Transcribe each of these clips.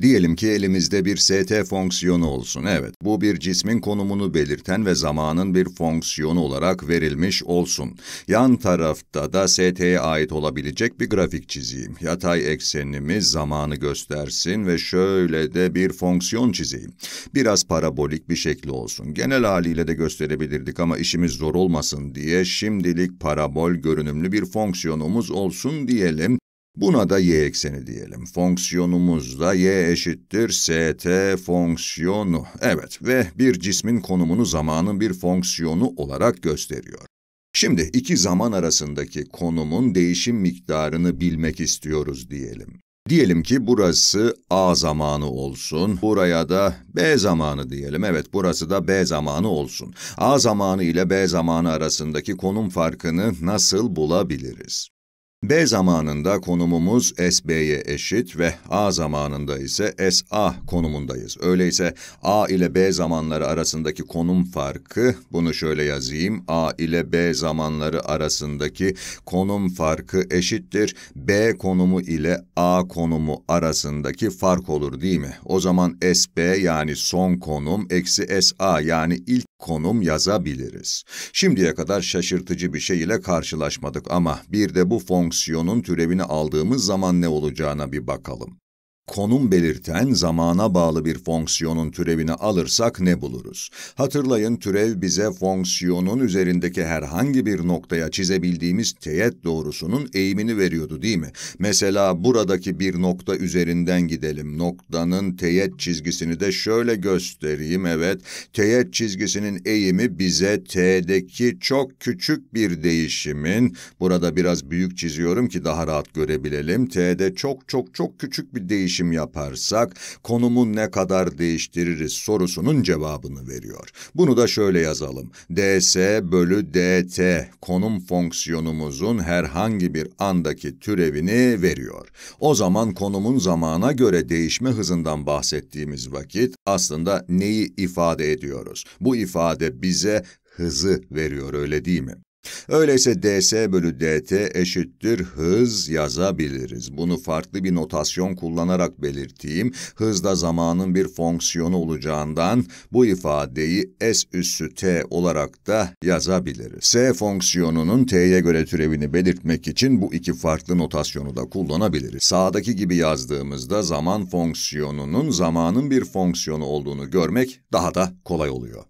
Diyelim ki elimizde bir st fonksiyonu olsun, evet. Bu bir cismin konumunu belirten ve zamanın bir fonksiyonu olarak verilmiş olsun. Yan tarafta da st'ye ait olabilecek bir grafik çizeyim. Yatay eksenimiz zamanı göstersin ve şöyle de bir fonksiyon çizeyim. Biraz parabolik bir şekli olsun. Genel haliyle de gösterebilirdik ama işimiz zor olmasın diye şimdilik parabol görünümlü bir fonksiyonumuz olsun diyelim. Buna da y ekseni diyelim. Fonksiyonumuz da y eşittir st fonksiyonu. Evet ve bir cismin konumunu zamanın bir fonksiyonu olarak gösteriyor. Şimdi iki zaman arasındaki konumun değişim miktarını bilmek istiyoruz diyelim. Diyelim ki burası a zamanı olsun, buraya da b zamanı diyelim. Evet, burası da b zamanı olsun. a zamanı ile b zamanı arasındaki konum farkını nasıl bulabiliriz? B zamanında konumumuz SB'ye eşit ve A zamanında ise SA konumundayız. Öyleyse A ile B zamanları arasındaki konum farkı, bunu şöyle yazayım, A ile B zamanları arasındaki konum farkı eşittir. B konumu ile A konumu arasındaki fark olur değil mi? O zaman SB yani son konum eksi SA yani ilk konum yazabiliriz. Şimdiye kadar şaşırtıcı bir şey ile karşılaşmadık ama bir de bu fonksiyon fonksiyonun türevini aldığımız zaman ne olacağına bir bakalım konum belirten zamana bağlı bir fonksiyonun türevini alırsak ne buluruz? Hatırlayın türev bize fonksiyonun üzerindeki herhangi bir noktaya çizebildiğimiz teğet doğrusunun eğimini veriyordu değil mi? Mesela buradaki bir nokta üzerinden gidelim. Noktanın teğet çizgisini de şöyle göstereyim. Evet, teğet çizgisinin eğimi bize t'deki çok küçük bir değişimin, burada biraz büyük çiziyorum ki daha rahat görebilelim. t'de çok çok çok küçük bir değişim seçim yaparsak konumu ne kadar değiştiririz sorusunun cevabını veriyor. Bunu da şöyle yazalım. ds bölü dt konum fonksiyonumuzun herhangi bir andaki türevini veriyor. O zaman konumun zamana göre değişme hızından bahsettiğimiz vakit aslında neyi ifade ediyoruz? Bu ifade bize hızı veriyor öyle değil mi? Öyleyse ds bölü dt eşittir hız yazabiliriz. Bunu farklı bir notasyon kullanarak belirteyim. Hız da zamanın bir fonksiyonu olacağından bu ifadeyi s üssü t olarak da yazabiliriz. S fonksiyonunun t'ye göre türevini belirtmek için bu iki farklı notasyonu da kullanabiliriz. Sağdaki gibi yazdığımızda zaman fonksiyonunun zamanın bir fonksiyonu olduğunu görmek daha da kolay oluyor.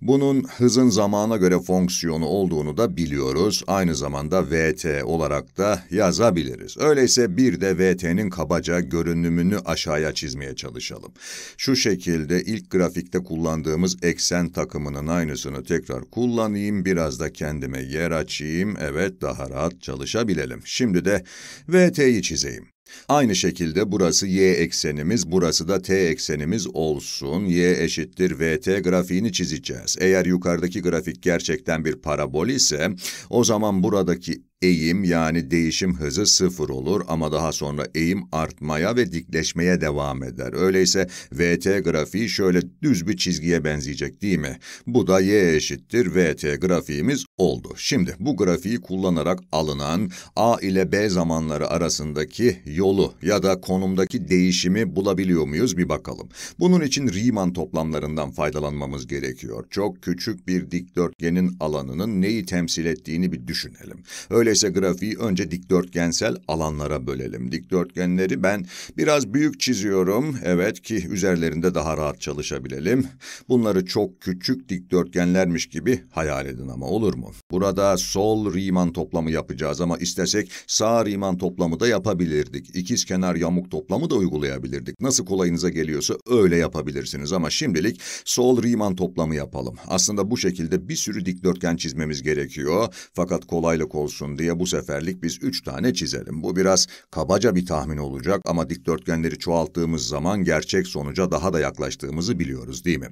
Bunun hızın zamana göre fonksiyonu olduğunu da biliyoruz. Aynı zamanda vt olarak da yazabiliriz. Öyleyse bir de vt'nin kabaca görünümünü aşağıya çizmeye çalışalım. Şu şekilde ilk grafikte kullandığımız eksen takımının aynısını tekrar kullanayım. Biraz da kendime yer açayım. Evet daha rahat çalışabilelim. Şimdi de vt'yi çizeyim. Aynı şekilde burası y eksenimiz, burası da t eksenimiz olsun. y eşittir vt grafiğini çizeceğiz. Eğer yukarıdaki grafik gerçekten bir parabol ise, o zaman buradaki eğim yani değişim hızı sıfır olur ama daha sonra eğim artmaya ve dikleşmeye devam eder. Öyleyse VT grafiği şöyle düz bir çizgiye benzeyecek değil mi? Bu da Y eşittir VT grafiğimiz oldu. Şimdi bu grafiği kullanarak alınan A ile B zamanları arasındaki yolu ya da konumdaki değişimi bulabiliyor muyuz bir bakalım. Bunun için Riemann toplamlarından faydalanmamız gerekiyor. Çok küçük bir dikdörtgenin alanının neyi temsil ettiğini bir düşünelim. Öyle Öyleyse grafiği önce dikdörtgensel alanlara bölelim. Dikdörtgenleri ben biraz büyük çiziyorum. Evet ki üzerlerinde daha rahat çalışabilelim. Bunları çok küçük dikdörtgenlermiş gibi hayal edin ama olur mu? Burada sol Riemann toplamı yapacağız ama istesek sağ Riemann toplamı da yapabilirdik. İkiz kenar yamuk toplamı da uygulayabilirdik. Nasıl kolayınıza geliyorsa öyle yapabilirsiniz ama şimdilik sol Riemann toplamı yapalım. Aslında bu şekilde bir sürü dikdörtgen çizmemiz gerekiyor. Fakat kolaylık olsun diye Dışarıya bu seferlik biz üç tane çizelim. Bu biraz kabaca bir tahmin olacak ama dikdörtgenleri çoğalttığımız zaman gerçek sonuca daha da yaklaştığımızı biliyoruz değil mi?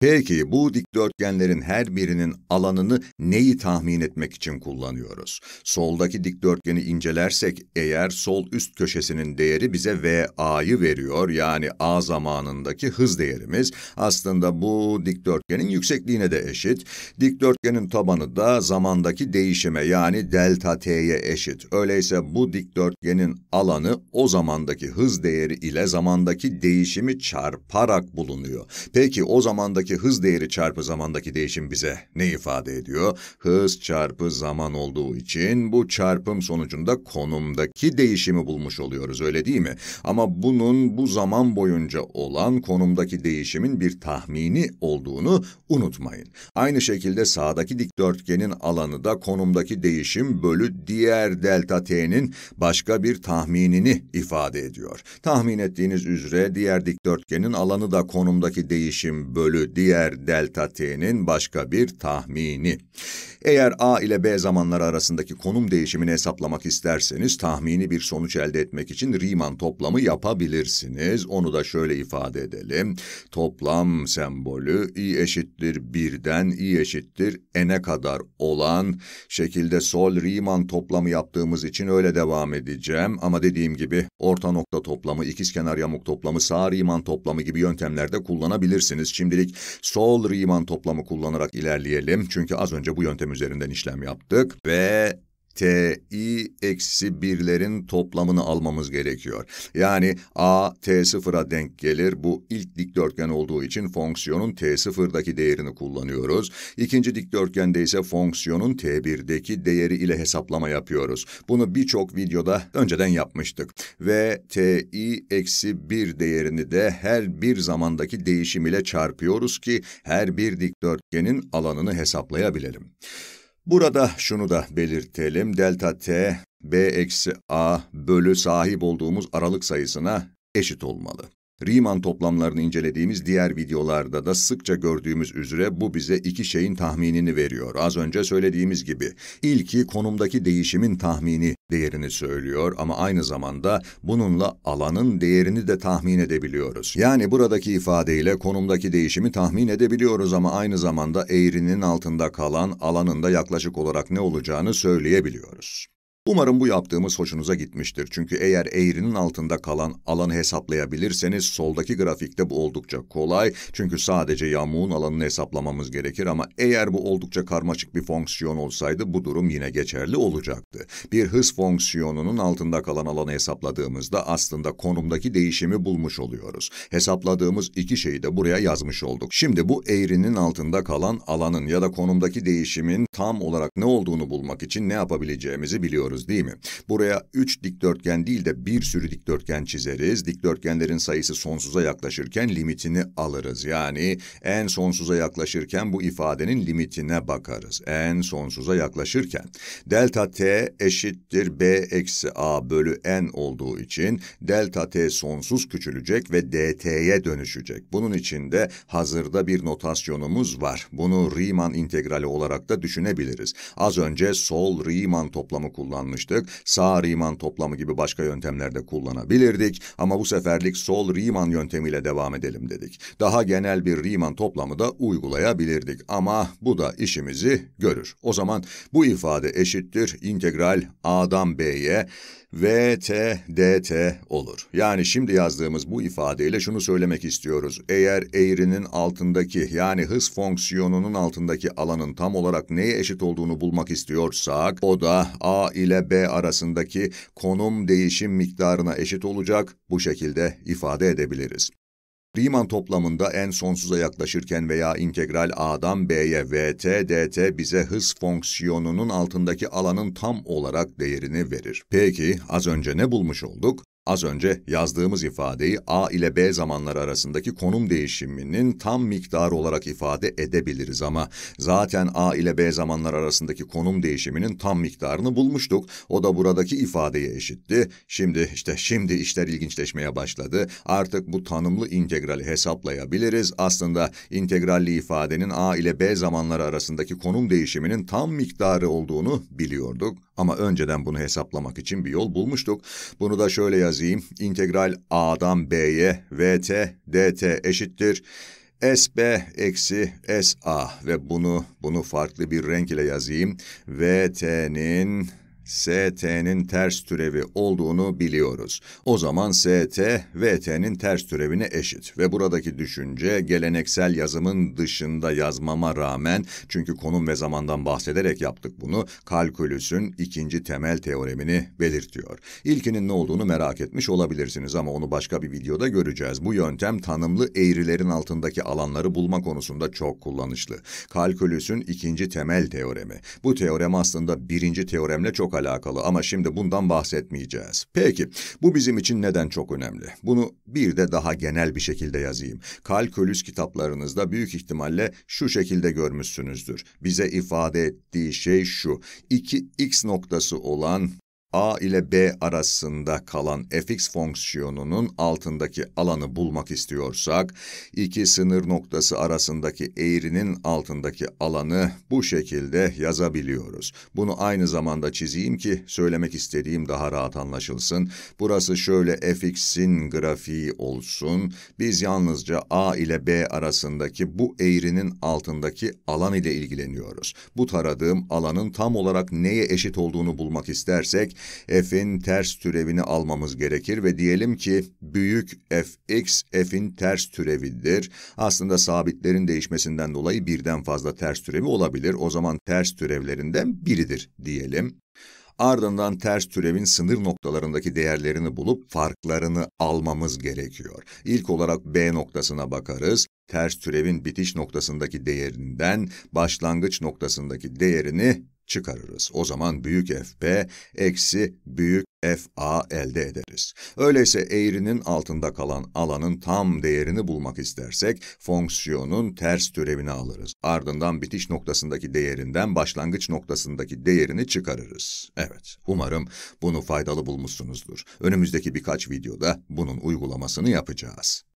Peki bu dikdörtgenlerin her birinin alanını neyi tahmin etmek için kullanıyoruz? Soldaki dikdörtgeni incelersek eğer sol üst köşesinin değeri bize VA'yı veriyor yani A zamanındaki hız değerimiz aslında bu dikdörtgenin yüksekliğine de eşit. Dikdörtgenin tabanı da zamandaki değişime yani delta delta t'ye eşit. Öyleyse bu dikdörtgenin alanı o zamandaki hız değeri ile zamandaki değişimi çarparak bulunuyor. Peki o zamandaki hız değeri çarpı zamandaki değişim bize ne ifade ediyor? Hız çarpı zaman olduğu için bu çarpım sonucunda konumdaki değişimi bulmuş oluyoruz öyle değil mi? Ama bunun bu zaman boyunca olan konumdaki değişimin bir tahmini olduğunu unutmayın. Aynı şekilde sağdaki dikdörtgenin alanı da konumdaki değişim bölü bölü diğer delta t'nin başka bir tahminini ifade ediyor. Tahmin ettiğiniz üzere diğer dikdörtgenin alanı da konumdaki değişim bölü diğer delta t'nin başka bir tahmini. Eğer a ile b zamanları arasındaki konum değişimini hesaplamak isterseniz tahmini bir sonuç elde etmek için Riemann toplamı yapabilirsiniz. Onu da şöyle ifade edelim. Toplam sembolü i eşittir 1'den i eşittir n'e kadar olan şekilde sol Riemann iman toplamı yaptığımız için öyle devam edeceğim ama dediğim gibi orta nokta toplamı, ikizkenar yamuk toplamı, sağ iman toplamı gibi yöntemlerde kullanabilirsiniz. Şimdilik sol iman toplamı kullanarak ilerleyelim çünkü az önce bu yöntem üzerinden işlem yaptık ve TI eksi birlerin toplamını almamız gerekiyor. Yani A t sıfıra denk gelir. Bu ilk dikdörtgen olduğu için fonksiyonun t sıfırdaki değerini kullanıyoruz. İkinci dikdörtgende ise fonksiyonun T1'deki değeri ile hesaplama yapıyoruz. Bunu birçok videoda önceden yapmıştık. Ve TI eksi bir değerini de her bir zamandaki değişim ile çarpıyoruz ki her bir dikdörtgenin alanını hesaplayabilelim. Burada şunu da belirtelim. Delta t, b-a eksi bölü sahip olduğumuz aralık sayısına eşit olmalı. Riemann toplamlarını incelediğimiz diğer videolarda da sıkça gördüğümüz üzere bu bize iki şeyin tahminini veriyor. Az önce söylediğimiz gibi. İlki konumdaki değişimin tahmini değerini söylüyor ama aynı zamanda bununla alanın değerini de tahmin edebiliyoruz. Yani buradaki ifadeyle konumdaki değişimi tahmin edebiliyoruz ama aynı zamanda eğrinin altında kalan alanın da yaklaşık olarak ne olacağını söyleyebiliyoruz. Umarım bu yaptığımız hoşunuza gitmiştir. Çünkü eğer eğrinin altında kalan alanı hesaplayabilirseniz soldaki grafikte bu oldukça kolay. Çünkü sadece yamuğun alanını hesaplamamız gerekir ama eğer bu oldukça karmaşık bir fonksiyon olsaydı bu durum yine geçerli olacaktı. Bir hız fonksiyonunun altında kalan alanı hesapladığımızda aslında konumdaki değişimi bulmuş oluyoruz. Hesapladığımız iki şeyi de buraya yazmış olduk. Şimdi bu eğrinin altında kalan alanın ya da konumdaki değişimin tam olarak ne olduğunu bulmak için ne yapabileceğimizi biliyoruz çiziyoruz değil mi? Buraya üç dikdörtgen değil de bir sürü dikdörtgen çizeriz. Dikdörtgenlerin sayısı sonsuza yaklaşırken limitini alırız. Yani en sonsuza yaklaşırken bu ifadenin limitine bakarız. En sonsuza yaklaşırken. Delta t eşittir b eksi a bölü n olduğu için delta t sonsuz küçülecek ve dt'ye dönüşecek. Bunun için de hazırda bir notasyonumuz var. Bunu Riemann integrali olarak da düşünebiliriz. Az önce sol Riemann toplamı kullandık kullanmıştık. Sağ Riemann toplamı gibi başka yöntemlerde kullanabilirdik ama bu seferlik sol Riemann yöntemiyle devam edelim dedik. Daha genel bir Riemann toplamı da uygulayabilirdik ama bu da işimizi görür. O zaman bu ifade eşittir integral a'dan b'ye vt dt olur. Yani şimdi yazdığımız bu ifadeyle şunu söylemek istiyoruz. Eğer eğrinin altındaki yani hız fonksiyonunun altındaki alanın tam olarak neye eşit olduğunu bulmak istiyorsak o da a ile ile B arasındaki konum değişim miktarına eşit olacak, bu şekilde ifade edebiliriz. Riemann toplamında en sonsuza yaklaşırken veya integral a'dan b'ye vt dt bize hız fonksiyonunun altındaki alanın tam olarak değerini verir. Peki az önce ne bulmuş olduk? Az önce yazdığımız ifadeyi A ile B zamanları arasındaki konum değişiminin tam miktarı olarak ifade edebiliriz ama zaten A ile B zamanları arasındaki konum değişiminin tam miktarını bulmuştuk. O da buradaki ifadeye eşitti. Şimdi işte şimdi işler ilginçleşmeye başladı. Artık bu tanımlı integrali hesaplayabiliriz. Aslında integralli ifadenin A ile B zamanları arasındaki konum değişiminin tam miktarı olduğunu biliyorduk ama önceden bunu hesaplamak için bir yol bulmuştuk. Bunu da şöyle yazayım. İntegral A'dan B'ye VT DT eşittir. SB eksi SA ve bunu bunu farklı bir renk ile yazayım. VT'nin ST'nin ters türevi olduğunu biliyoruz. O zaman ST, VT'nin ters türevine eşit ve buradaki düşünce geleneksel yazımın dışında yazmama rağmen, çünkü konum ve zamandan bahsederek yaptık bunu, kalkülüsün ikinci temel teoremini belirtiyor. İlkinin ne olduğunu merak etmiş olabilirsiniz ama onu başka bir videoda göreceğiz. Bu yöntem tanımlı eğrilerin altındaki alanları bulma konusunda çok kullanışlı. Kalkülüsün ikinci temel teoremi. Bu teorem aslında birinci teoremle çok alakalı ama şimdi bundan bahsetmeyeceğiz. Peki, bu bizim için neden çok önemli? Bunu bir de daha genel bir şekilde yazayım. Kalkülüs kitaplarınızda büyük ihtimalle şu şekilde görmüşsünüzdür. Bize ifade ettiği şey şu, 2x noktası olan a ile b arasında kalan fx fonksiyonunun altındaki alanı bulmak istiyorsak, iki sınır noktası arasındaki eğrinin altındaki alanı bu şekilde yazabiliyoruz. Bunu aynı zamanda çizeyim ki söylemek istediğim daha rahat anlaşılsın. Burası şöyle fx'in grafiği olsun. Biz yalnızca a ile b arasındaki bu eğrinin altındaki alan ile ilgileniyoruz. Bu taradığım alanın tam olarak neye eşit olduğunu bulmak istersek, f'in ters türevini almamız gerekir ve diyelim ki büyük fx f'in ters türevidir. Aslında sabitlerin değişmesinden dolayı birden fazla ters türevi olabilir. O zaman ters türevlerinden biridir diyelim. Ardından ters türevin sınır noktalarındaki değerlerini bulup farklarını almamız gerekiyor. İlk olarak B noktasına bakarız. Ters türevin bitiş noktasındaki değerinden başlangıç noktasındaki değerini çıkarırız. O zaman büyük Fp eksi büyük Fa elde ederiz. Öyleyse eğrinin altında kalan alanın tam değerini bulmak istersek fonksiyonun ters türevini alırız. Ardından bitiş noktasındaki değerinden başlangıç noktasındaki değerini çıkarırız. Evet, umarım bunu faydalı bulmuşsunuzdur. Önümüzdeki birkaç videoda bunun uygulamasını yapacağız.